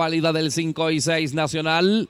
Pálida del 5 y 6 nacional.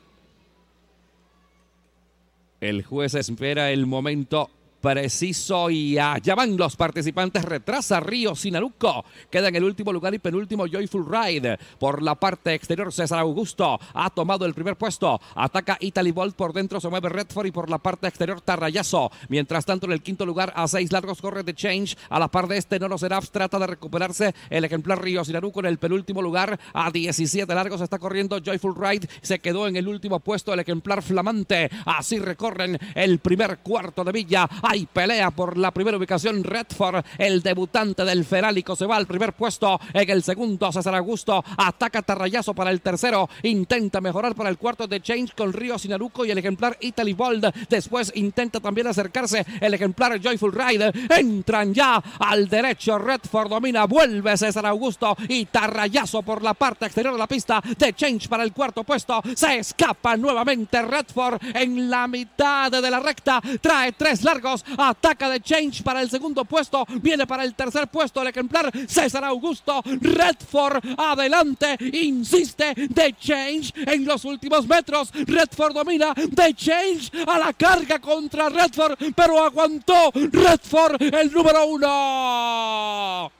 El juez espera el momento preciso y allá van los participantes. Retrasa Río sinaruco Queda en el último lugar y penúltimo Joyful Ride. Por la parte exterior, César Augusto ha tomado el primer puesto. Ataca Italy Bolt por dentro, se mueve Redford y por la parte exterior Tarrayazo. Mientras tanto, en el quinto lugar, a seis largos corre de Change. A la par de este, ...no lo será, trata de recuperarse el ejemplar Río Sinaruco en el penúltimo lugar. A 17 largos está corriendo Joyful Ride. Se quedó en el último puesto el ejemplar Flamante. Así recorren el primer cuarto de Villa. Hay pelea por la primera ubicación. Redford, el debutante del Ferálico, se va al primer puesto. En el segundo, César Augusto ataca Tarrayazo para el tercero. Intenta mejorar para el cuarto de Change con Río Sinaruco y el ejemplar Italy Bold. Después intenta también acercarse el ejemplar Joyful Ride. Entran ya al derecho. Redford domina, vuelve César Augusto y Tarrayazo por la parte exterior de la pista de Change para el cuarto puesto. Se escapa nuevamente Redford en la mitad de la recta. Trae tres largos. Ataca de Change para el segundo puesto. Viene para el tercer puesto el ejemplar César Augusto. Redford adelante. Insiste de Change en los últimos metros. Redford domina de Change a la carga contra Redford. Pero aguantó Redford el número uno.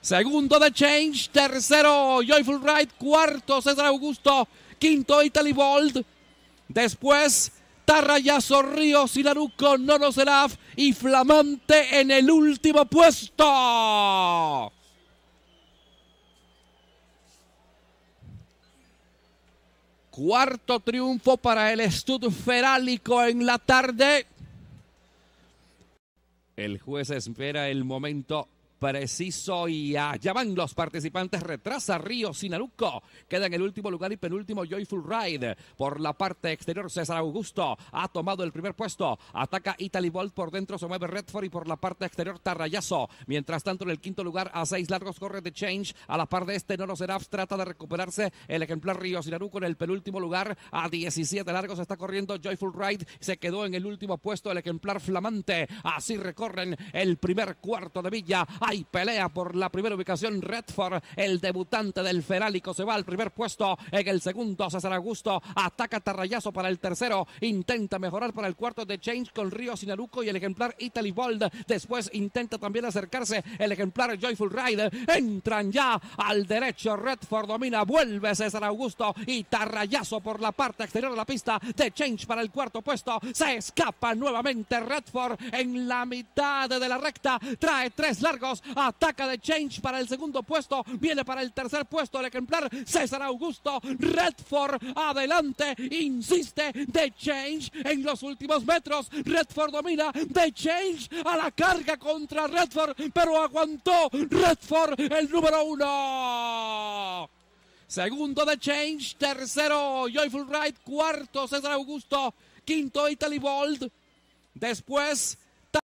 Segundo de Change, tercero Joyful Ride, cuarto César Augusto, quinto Italy Bold. Después Tarrayazo Ríos y Laruco y Flamante en el último puesto. Cuarto triunfo para el Estudio Ferálico en la tarde. El juez espera el momento preciso y allá van los participantes. Retrasa Río Sinaluco. Queda en el último lugar y penúltimo Joyful Ride. Por la parte exterior, César Augusto ha tomado el primer puesto. Ataca Italy Bolt por dentro, se mueve Redford y por la parte exterior, Tarrayazo. Mientras tanto, en el quinto lugar, a seis largos corre de Change. A la par de este, Noro será. trata de recuperarse el ejemplar Río Sinaluco en el penúltimo lugar. A 17 largos está corriendo Joyful Ride. Se quedó en el último puesto el ejemplar Flamante. Así recorren el primer cuarto de Villa y pelea por la primera ubicación. Redford, el debutante del Ferálico, se va al primer puesto. En el segundo, César Augusto ataca Tarrayazo para el tercero. Intenta mejorar para el cuarto de Change con Río Sinaruco y el ejemplar Italy Bold. Después intenta también acercarse el ejemplar Joyful Ride. Entran ya al derecho. Redford domina, vuelve César Augusto y Tarrayazo por la parte exterior de la pista de Change para el cuarto puesto. Se escapa nuevamente Redford en la mitad de la recta. Trae tres largos Ataca de Change para el segundo puesto. Viene para el tercer puesto el ejemplar César Augusto. Redford adelante. Insiste de Change en los últimos metros. Redford domina de Change a la carga contra Redford. Pero aguantó Redford el número uno. Segundo de Change, tercero Joyful Ride, cuarto César Augusto, quinto Italy Bold. Después